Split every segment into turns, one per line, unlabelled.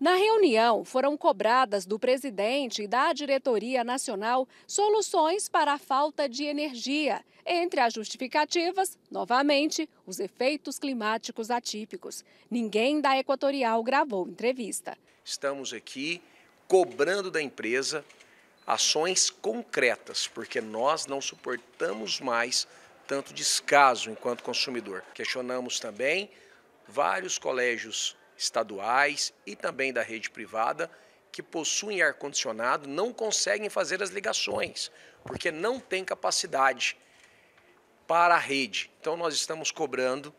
Na reunião, foram cobradas do presidente e da diretoria nacional soluções para a falta de energia. Entre as justificativas, novamente, os efeitos climáticos atípicos. Ninguém da Equatorial gravou entrevista.
Estamos aqui cobrando da empresa ações concretas, porque nós não suportamos mais tanto descaso enquanto consumidor. Questionamos também vários colégios estaduais e também da rede privada que possuem ar-condicionado não conseguem fazer as ligações, porque não tem capacidade para a rede. Então, nós estamos cobrando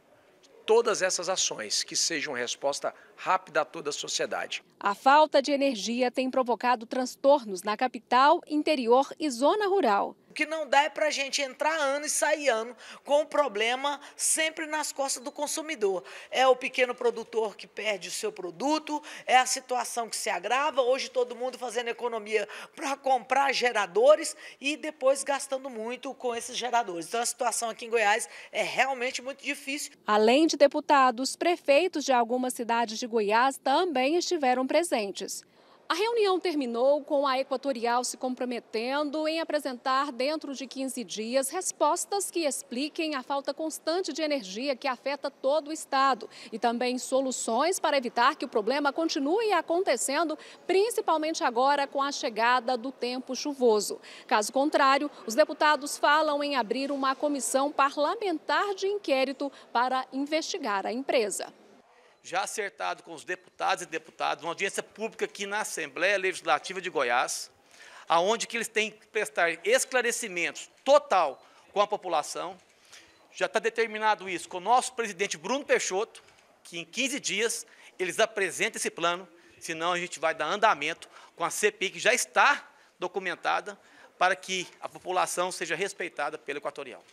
todas essas ações que sejam resposta rápida a toda a sociedade.
A falta de energia tem provocado transtornos na capital, interior e zona rural.
O que não dá é para a gente entrar ano e sair ano com o problema sempre nas costas do consumidor. É o pequeno produtor que perde o seu produto, é a situação que se agrava. Hoje todo mundo fazendo economia para comprar geradores e depois gastando muito com esses geradores. Então a situação aqui em Goiás é realmente muito difícil.
Além de deputados, prefeitos de algumas cidades de Goiás também estiveram presentes. A reunião terminou com a Equatorial se comprometendo em apresentar, dentro de 15 dias, respostas que expliquem a falta constante de energia que afeta todo o Estado e também soluções para evitar que o problema continue acontecendo, principalmente agora com a chegada do tempo chuvoso. Caso contrário, os deputados falam em abrir uma comissão parlamentar de inquérito para investigar a empresa
já acertado com os deputados e deputadas, uma audiência pública aqui na Assembleia Legislativa de Goiás, aonde que eles têm que prestar esclarecimentos total com a população. Já está determinado isso com o nosso presidente Bruno Peixoto, que em 15 dias eles apresentem esse plano, senão a gente vai dar andamento com a CPI que já está documentada para que a população seja respeitada pelo Equatorial.